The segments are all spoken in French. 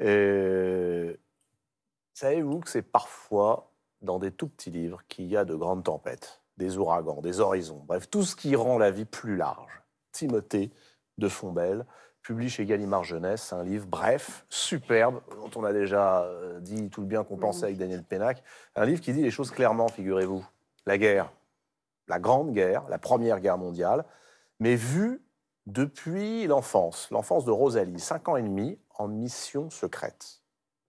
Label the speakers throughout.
Speaker 1: Et euh, savez-vous que c'est parfois dans des tout petits livres qu'il y a de grandes tempêtes, des ouragans, des horizons, bref, tout ce qui rend la vie plus large. Timothée de Fombelle publie chez Gallimard Jeunesse un livre bref, superbe, dont on a déjà euh, dit tout le bien qu'on pensait avec Daniel Pénac, un livre qui dit les choses clairement, figurez-vous. La guerre, la Grande Guerre, la Première Guerre mondiale, mais vue depuis l'enfance, l'enfance de Rosalie, 5 ans et demi, en mission secrète.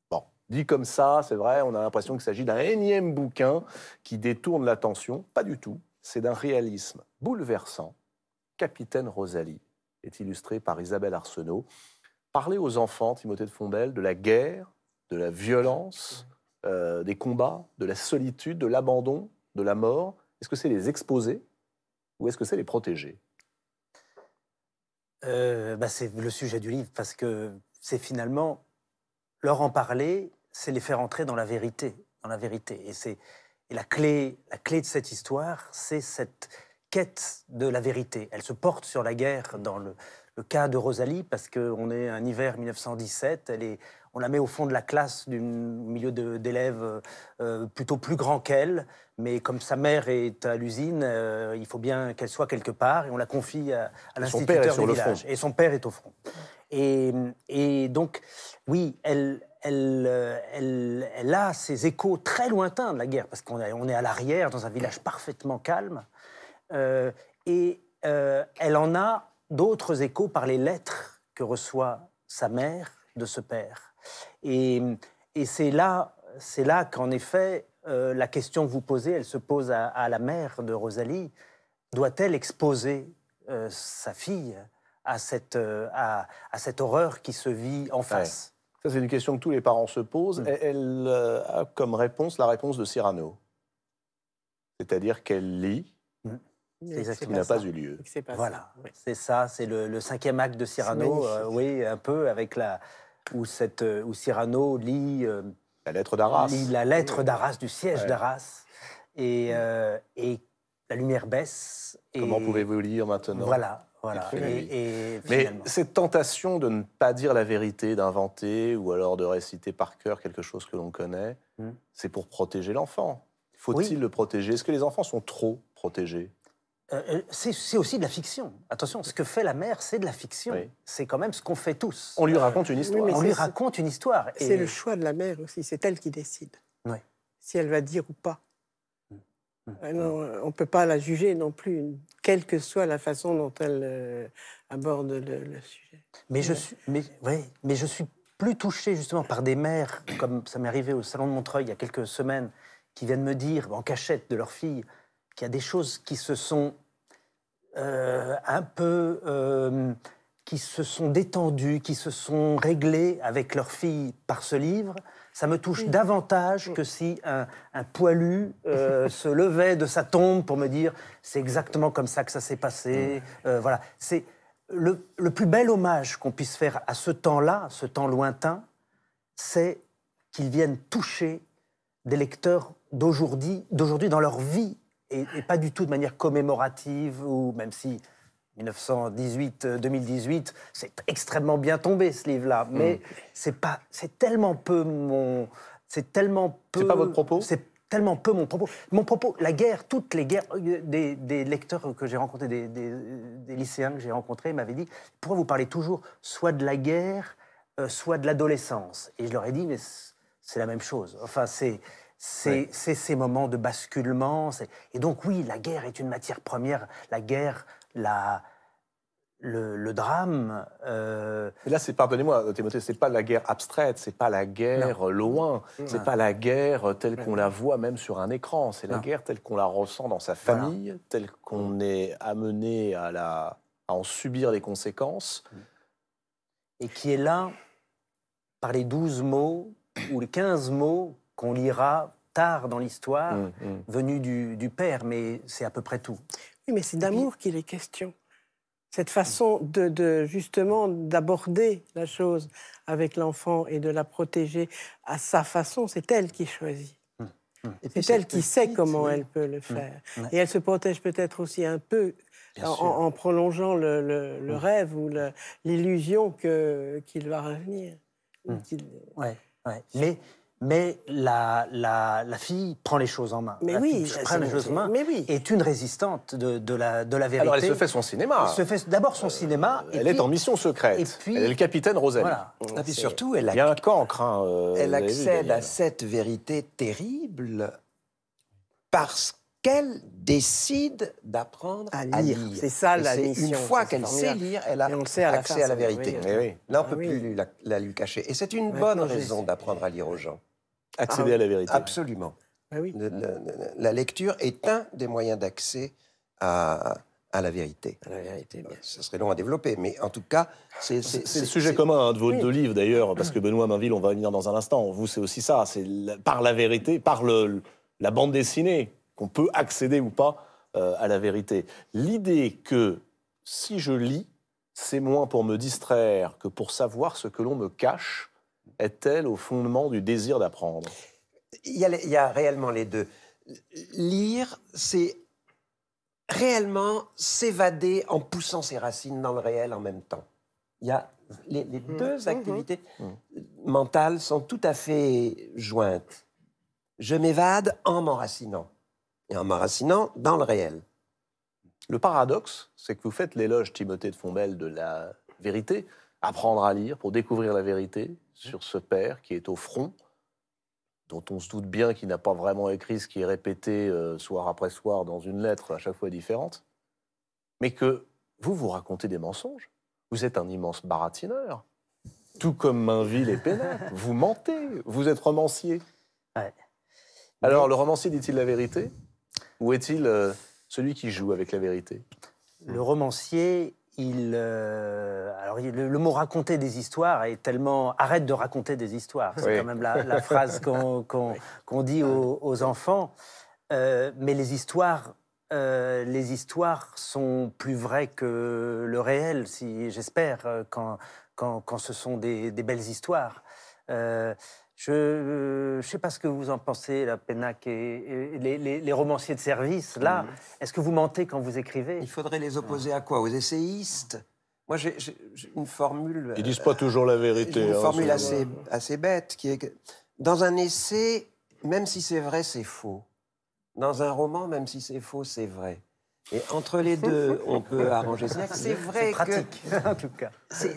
Speaker 1: Bon, dit comme ça, c'est vrai, on a l'impression qu'il s'agit d'un énième bouquin qui détourne l'attention. Pas du tout, c'est d'un réalisme bouleversant. Capitaine Rosalie est illustré par Isabelle Arsenault. Parler aux enfants, Timothée de Fondel, de la guerre, de la violence, euh, des combats, de la solitude, de l'abandon, de la mort, est-ce que c'est les exposer ou est-ce que c'est les protéger
Speaker 2: euh, bah, c'est le sujet du livre, parce que c'est finalement leur en parler, c'est les faire entrer dans la vérité. Dans la vérité. Et, c'est, la, clé, la clé de cette histoire, c'est cette quête de la vérité. Elle se porte sur la guerre dans le, le cas de Rosalie, parce qu'on est un hiver 1917, elle est on la met au fond de la classe d'un milieu d'élèves euh, euh, plutôt plus grand qu'elle, mais comme sa mère est à l'usine, euh, il faut bien qu'elle soit quelque part, et on la confie à, l'instituteur du village. Et son père est au front. Et, donc, oui, elle, a ces échos très lointains de la guerre, parce qu'on est, à l'arrière, dans un village parfaitement calme. et elle en a d'autres échos par les lettres que reçoit sa mère de ce père. Et, et c'est là, c'est là qu'en effet, euh, la question que vous posez, elle se pose à, la mère de Rosalie. Doit-elle exposer euh, sa
Speaker 1: fille à cette, euh, à, cette horreur qui se vit en face Ça, c'est une question que tous les parents se posent. Mm. Elle, a comme réponse la réponse de Cyrano. C'est-à-dire qu'elle lit, mm.
Speaker 2: C'est Exactement. Qui n'a pas eu lieu. voilà, c'est ça, c'est le, cinquième acte de Cyrano, oui, un peu avec la, où, cette, euh, Cyrano euh, lit... la lettre d'Arras. la lettre d'Arras, du siège d'Arras. Euh, et, la lumière baisse. Comment pouvez-vous
Speaker 1: lire maintenant Voilà. Voilà.
Speaker 2: Mais
Speaker 1: cette tentation de ne pas dire la vérité, d'inventer ou alors de réciter par cœur quelque chose que l'on connaît, hmm. c'est pour protéger l'enfant. Faut-il le protéger Est-ce que les enfants sont trop protégés
Speaker 2: euh, euh, c'est aussi de la fiction. Attention, ce que fait la mère, c'est de la fiction. C'est quand même ce qu'on fait tous. On lui raconte une histoire. on lui raconte une histoire. C'est le choix de la mère aussi. C'est elle qui décide. Si elle va dire ou pas. Mm. Mm.
Speaker 3: Euh, on ne peut pas la juger non plus, quelle que soit la façon dont elle aborde le, sujet.
Speaker 2: Mais, je suis, mais, je suis plus touché justement par des mères, comme ça m'est arrivé au Salon de Montreuil il y a quelques semaines, qui viennent me dire, en cachette de leur fille, il y a des choses qui se sont euh, un peu. Euh, qui se sont détendues, qui se sont réglées avec leur fille par ce livre, ça me touche davantage que si un, poilu euh, se levait de sa tombe pour me dire c'est exactement comme ça que ça s'est passé. voilà, c'est le, plus bel hommage qu'on puisse faire à ce temps-là, ce temps lointain, c'est qu'ils viennent toucher des lecteurs d'aujourd'hui dans leur vie et, pas du tout de manière commémorative, ou même si 1918-2018, euh, c'est extrêmement bien tombé ce livre-là, mm. mais c'est pas, c'est tellement peu mon, c'est tellement peu. C'est pas votre propos. C'est tellement peu mon propos. Mon propos, la guerre, toutes les guerres euh, des, des lecteurs que j'ai rencontrés, des, des, lycéens que j'ai rencontrés, m'avaient dit pourquoi vous parlez toujours soit de la guerre, euh, soit de l'adolescence Et je leur ai dit mais c'est la même chose. Enfin c'est c'est ces moments de
Speaker 1: basculement.
Speaker 2: Et donc oui, la guerre est une matière première. La guerre, la,
Speaker 1: le, drame. Euh... là, pardonnez-moi, Timothée, c'est pas la guerre abstraite, c'est pas la guerre euh, loin, c'est pas la guerre euh, telle qu'on la voit même sur un écran, c'est la guerre telle qu'on la ressent dans sa famille, telle qu'on mm. est amené à, la, à en subir les conséquences. Mm. Et qui est là par les
Speaker 2: douze mots ou les quinze mots qu'on lira tard dans l'histoire, mm, mm. venue du, père, mais c'est à peu près tout. Oui, mais c'est d'amour qu'il est question. Cette façon de, justement d'aborder la chose avec l'enfant et de la protéger à sa façon, c'est elle qui choisit. Mm, c'est elle qui sait comment elle peut le faire. Et elle se protège peut-être aussi un peu en, prolongeant le, rêve ou l'illusion qu'il va revenir. Mais mais la, la, fille prend les choses en main. Mais oui, prend les choses en main. Mais oui. Est une résistante de, la, de, la, vérité. Alors elle se fait son cinéma. Elle se fait
Speaker 3: d'abord son euh, cinéma. Elle est en mission secrète. Et elle est le capitaine Rosalie. Mmh, et puis surtout, elle a, un
Speaker 1: cancre. Hein, euh, elle accède à
Speaker 3: cette vérité terrible parce qu'elle décide d'apprendre à lire. C'est ça la mission. Une fois qu'elle sait lire, elle a à accès à la vérité. Là, on ne ah peut plus la, lui cacher. Et c'est une bonne raison d'apprendre à lire aux gens. Accéder à la vérité. Absolument. Ah la, lecture est un des moyens d'accès à, à la vérité. À la vérité, bien serait
Speaker 1: long à développer, mais en tout cas, c'est... le sujet commun hein, de vos deux livres, d'ailleurs, parce que Benoît Mainville, on va venir dans un instant. Vous, c'est aussi ça, c'est par la vérité, par le, la bande dessinée, qu'on peut accéder ou pas euh, à la vérité. L'idée que si je lis, c'est moins pour me distraire que pour savoir ce que l'on me cache, est-elle au fondement du désir d'apprendre il y, a, réellement les deux.
Speaker 3: Lire, c'est réellement s'évader en poussant ses racines dans le réel en même temps. Il y a les, mmh. deux mmh. activités mmh. mentales sont tout à fait jointes. Je m'évade en m'enracinant
Speaker 1: et en m'enracinant dans le réel. Le paradoxe, c'est que vous faites l'éloge, Timothée de Fombelle, de la vérité, apprendre à lire, pour découvrir la vérité mmh. sur ce père qui est au front, dont on se doute bien qu'il n'a pas vraiment écrit ce qui est répété euh, soir après soir dans une lettre à chaque fois différente, mais que vous vous racontez des mensonges. Vous êtes un immense baratineur, tout comme Mainville et pénate vous mentez, vous êtes romancier. Alors, le romancier dit-il la vérité Ou est-il euh, celui qui joue avec la vérité Le romancier
Speaker 2: euh, alors le, mot raconter des histoires est tellement arrête de raconter des histoires. C'est quand même la, phrase qu'on dit aux, enfants. Euh, mais les histoires, euh, les histoires sont plus vraies que le réel, si j'espère, quand, quand, ce sont des belles histoires. Je ne sais pas ce que vous en pensez, la Pénac et, les,
Speaker 3: romanciers de service. Là, mm-hmm. est-ce que vous mentez quand vous écrivez Il faudrait les opposer à quoi Aux essayistes Moi, j'ai une formule. Ils disent pas toujours la vérité. Une hein, formule assez, assez, bête qui est que dans un essai, même si c'est vrai, c'est faux. Dans un roman, même si c'est faux, c'est vrai. Et entre les deux, on peut arranger ça. C'est vrai pratique. en tout cas.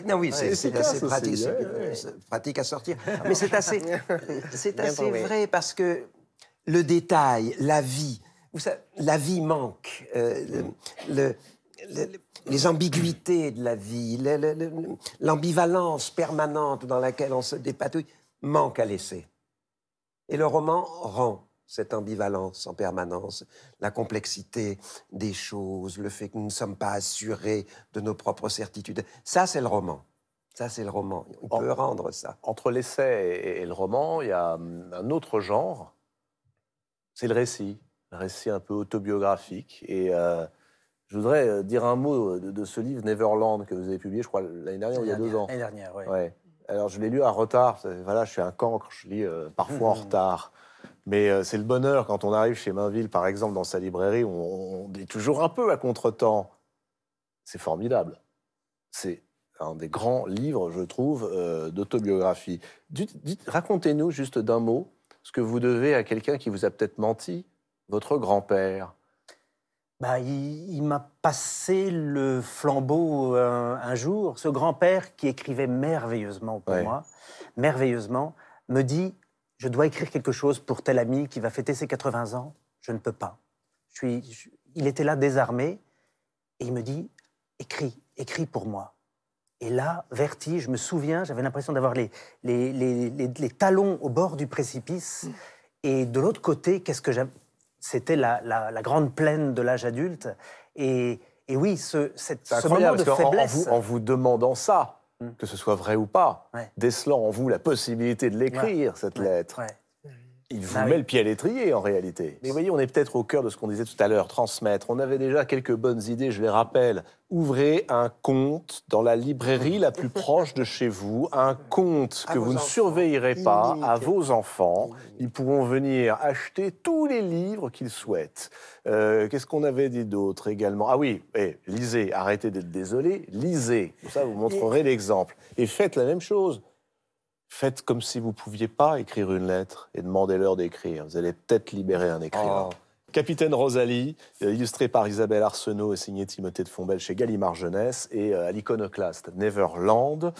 Speaker 3: Non, oui, c'est assez pratique, pratique à sortir. Mais c'est assez, c'est assez vrai parce que le détail, la vie, la vie manque. Euh, les ambiguïtés de la vie, l'ambivalence permanente dans laquelle on se dépatouille, manque à laisser. Et le roman rend cette ambivalence en permanence, la complexité des choses, le fait que nous ne sommes pas assurés de nos propres certitudes. Ça, c'est le roman. Ça, c'est le roman. On peut rendre ça. Entre l'essai
Speaker 1: et, le roman, il y a hum, un autre genre, c'est le récit, un récit un peu autobiographique. Et euh, je voudrais euh, dire un mot de, ce livre Neverland que vous avez publié, je crois, l'année dernière ou il y a deux ans. L'année dernière, oui. Alors, je l'ai lu à retard. Voilà, je suis un cancre, je lis euh, parfois en retard. Mais euh, c'est le bonheur quand on arrive chez Mainville, par exemple, dans sa librairie, on, est toujours un peu à contretemps. C'est formidable. C'est un des grands livres, je trouve, euh, d'autobiographie. Racontez-nous juste d'un mot ce que vous devez à quelqu'un qui vous a peut-être menti, votre grand-père.
Speaker 2: Bah, il, m'a passé le flambeau euh, un, jour. Ce grand-père qui écrivait merveilleusement pour moi, merveilleusement, me dit je dois écrire quelque chose pour tel ami qui va fêter ses 80 ans, je ne peux pas. suis, il était là désarmé et il me dit, écris, écris pour moi. Et là, vertige, je me souviens, j'avais l'impression d'avoir les, talons au bord du précipice. Mm. Et de l'autre côté, qu'est-ce que C'était la, grande plaine de l'âge adulte. Et, oui, ce, cette, ce moment de faiblesse. en
Speaker 1: vous demandant ça, Mmh. que ce soit vrai ou pas, décelant en vous la possibilité de l'écrire, cette lettre. Il vous ah met le pied à l'étrier en réalité. Mais vous voyez, on est peut-être au cœur de ce qu'on disait tout à l'heure, transmettre. On avait déjà quelques bonnes idées, je les rappelle. Ouvrez un compte dans la librairie la plus proche de chez vous, un compte que vous ne surveillerez pas à vos enfants. Ils pourront venir acheter tous les livres qu'ils souhaitent. Euh, qu'est-ce qu'on avait dit d'autre également Ah oui, eh, lisez, arrêtez d'être désolé, lisez. ça, vous montrerez l'exemple. Et faites la même chose faites comme si vous ne pouviez pas écrire une lettre et demandez-leur d'écrire. Vous allez peut-être libérer un écrivain. Oh. Capitaine Rosalie, euh, illustré par Isabelle Arsenault et signé Timothée de Fombelle chez Gallimard Jeunesse, et euh, à l'iconoclaste Neverland.